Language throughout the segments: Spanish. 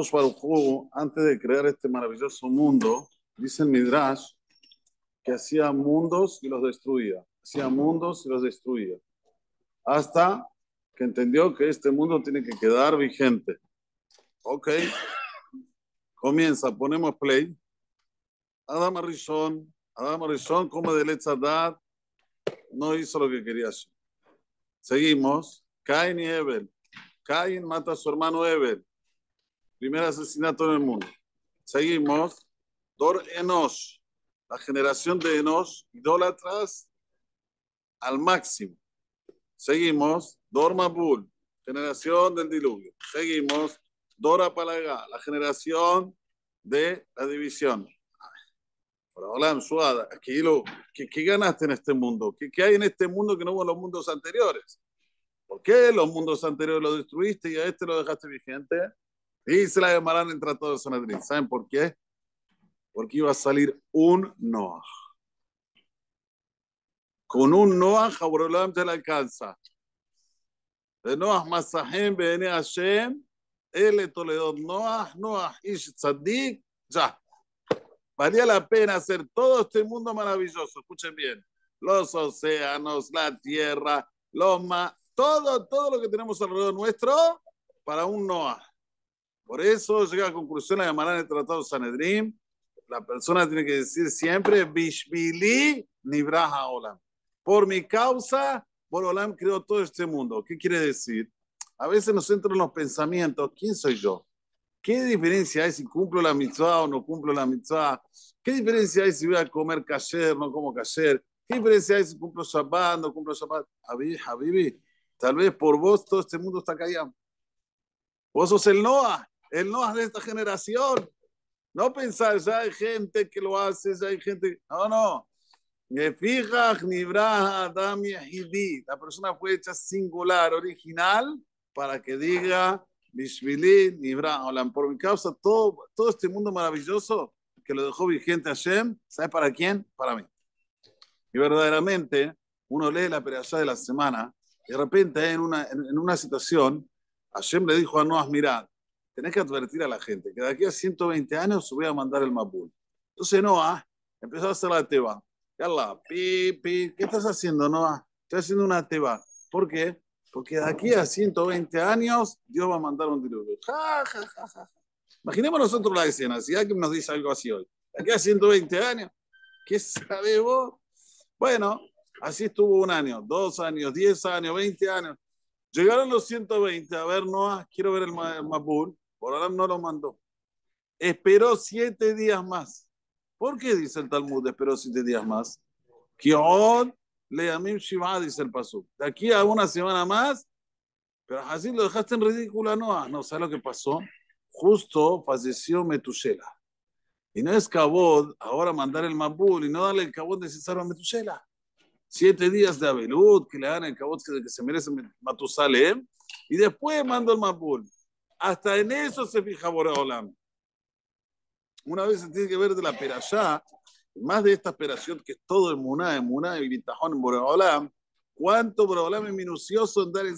Akadosh antes de crear este maravilloso mundo, dice el Midrash, que hacía mundos y los destruía. Hacía mundos y los destruía. Hasta que entendió que este mundo tiene que quedar vigente. Ok. Comienza, ponemos play. Adam Arishon, Adam Arishon como de edad no hizo lo que quería hacer. Seguimos. Cain y Evel. Cain mata a su hermano Evel. Primer asesinato en el mundo. Seguimos. Dor Enos. La generación de Enos, idólatras al máximo. Seguimos. Dor Mabul. Generación del diluvio. Seguimos. Dora Palaga. La generación de la división. Hola, Suada, aquí lo, ¿qué, ganaste en este mundo? ¿Qué, hay en este mundo que no hubo en los mundos anteriores? ¿Por qué los mundos anteriores los destruiste y a este lo dejaste vigente? Y se la Marán entre todos de Sanedrín. ¿Saben por qué? Porque iba a salir un Noah. Con un Noah, Jabrolam ya la alcanza. De Noah Masahem, Bene Hashem, él Toledo Noah, Noah Ish Tzadik, ya. Valía la pena hacer todo este mundo maravilloso. Escuchen bien. Los océanos, la tierra, los más, todo, todo lo que tenemos alrededor nuestro para un Noah. Por eso llega a la conclusión la llamarán el Tratado Sanedrín. La persona tiene que decir siempre, Bishbili Nibraha Olam. Por mi causa, Borolam creó todo este mundo. ¿Qué quiere decir? A veces nos entran los pensamientos, ¿quién soy yo? ¿Qué diferencia hay si cumplo la mitzvah o no cumplo la mitzvah? ¿Qué diferencia hay si voy a comer o no como kasher? ¿Qué diferencia hay si cumplo Shabbat, no cumplo Shabbat? Habibi, tal vez por vos todo este mundo está callado. Vos sos el Noah el no de esta generación. No pensar, ya hay gente que lo hace, ya hay gente. No, no. La persona fue hecha singular, original, para que diga, por mi causa, todo, todo este mundo maravilloso que lo dejó vigente a Hashem, ¿sabes para quién? Para mí. Y verdaderamente, uno lee la pereza de la semana, de repente en una, una situación, Hashem le dijo a Noah, mirad, tenés que advertir a la gente que de aquí a 120 años se voy a mandar el Mapul. Entonces Noah empezó a hacer la teba. ¿Qué estás haciendo, Noah? Estás haciendo una teba. ¿Por qué? Porque de aquí a 120 años Dios va a mandar un diluvio. Ja, Imaginemos nosotros la escena, si alguien nos dice algo así hoy. De aquí a 120 años, ¿qué sabe vos? Bueno, así estuvo un año, dos años, diez años, veinte años. Llegaron los 120, a ver, Noah, quiero ver el, Mapul ahora no lo mandó. Esperó siete días más. ¿Por qué dice el Talmud esperó siete días más? Kiod le amim Shiva, dice el pasu. De aquí a una semana más, pero así lo dejaste en ridícula, no. Ah, no, ¿sabes lo que pasó? Justo falleció Metushela. Y no es ahora mandar el Mabul y no darle el de necesario a Metushela. Siete días de Abelud, que le dan el cabot que se merece Matusalem, y después mandó el Mabul. Hasta en eso se fija Boreolam. Una vez se tiene que ver de la perashá, más de esta operación que es todo el Muná, en Muná y Bitajón en Boreolam, cuánto Boreolam es minucioso en dar el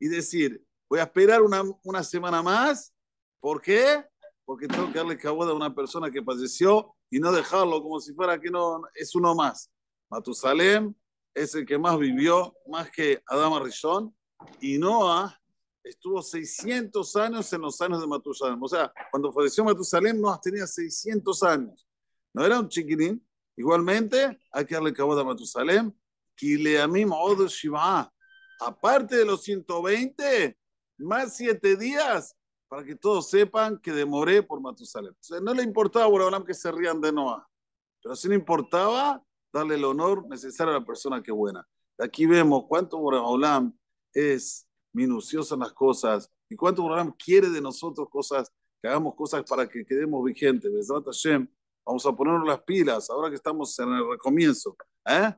y decir, voy a esperar una, una semana más, ¿por qué? Porque tengo que darle cabo a una persona que falleció y no dejarlo como si fuera que no, es uno más. Matusalem es el que más vivió, más que Adama Rishon, y Noah estuvo 600 años en los años de Matusalem. O sea, cuando falleció Matusalem, no tenía 600 años. No era un chiquitín. Igualmente, hay que darle cabo a Matusalén. Aparte de los 120, más 7 días, para que todos sepan que demoré por Matusalem. O sea, no le importaba a que se rían de Noah, pero sí le importaba darle el honor necesario a la persona que buena. aquí vemos cuánto Boraholam es minuciosas las cosas. Y cuánto Boreolam quiere de nosotros cosas, que hagamos cosas para que quedemos vigentes. vamos a ponernos las pilas ahora que estamos en el recomienzo. ¿eh?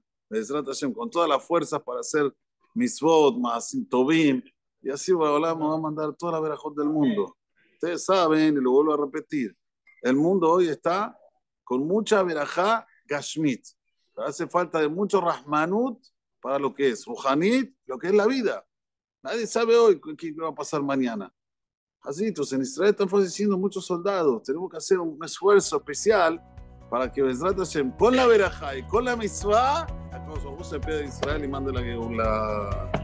con todas las fuerzas para hacer misvot, masim, tobim. Y así Boreolam va a mandar toda la verajot del mundo. Ustedes saben, y lo vuelvo a repetir, el mundo hoy está con mucha verajá gashmit. Hace falta de mucho rahmanut para lo que es lo que es la vida. Nadie sabe hoy qué va a pasar mañana. Así, entonces en Israel están falleciendo muchos soldados. Tenemos que hacer un esfuerzo especial para que Bezrat Hashem, con la veraja y con la Mitzvah, a Kosovo se de Israel y mande la, la,